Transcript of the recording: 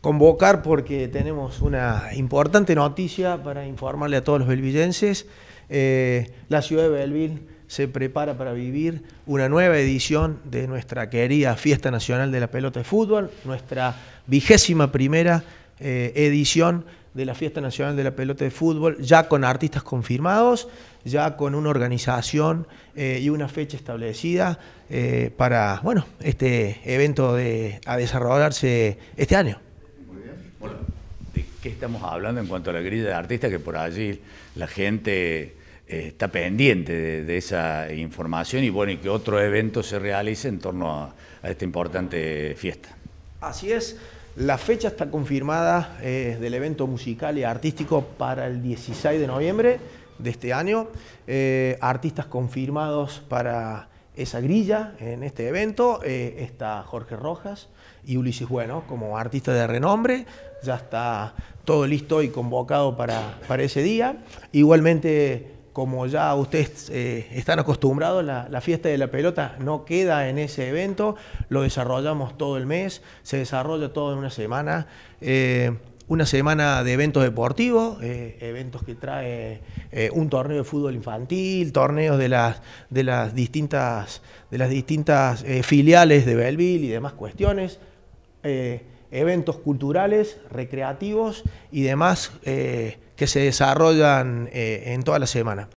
convocar porque tenemos una importante noticia para informarle a todos los belvillenses. Eh, la ciudad de Belville se prepara para vivir una nueva edición de nuestra querida Fiesta Nacional de la Pelota de Fútbol, nuestra vigésima primera eh, edición de la Fiesta Nacional de la Pelota de Fútbol, ya con artistas confirmados, ya con una organización eh, y una fecha establecida para bueno, este evento de, a desarrollarse este año qué estamos hablando en cuanto a la grilla de artistas, que por allí la gente eh, está pendiente de, esa información y bueno, y que otro evento se realice en torno a, esta importante fiesta. Así es. La fecha está confirmada eh, del evento musical y artístico para el 16 de noviembre de este año. Eh, artistas confirmados para esa grilla en este evento. Eh, está Jorge Rojas y Ulises Bueno como artista de renombre. Ya está todo listo y convocado para, para ese día. Igualmente, como ya ustedes eh, están acostumbrados, la, la, fiesta de la pelota no queda en ese evento. Lo desarrollamos todo el mes, se desarrolla todo en una semana. Eh, una semana de eventos deportivos, eh, eventos que trae eh, un torneo de fútbol infantil, torneos de las, de las distintas, de las distintas eh, filiales de Belville y demás cuestiones, eventos culturales, recreativos y demás que se desarrollan en toda la semana.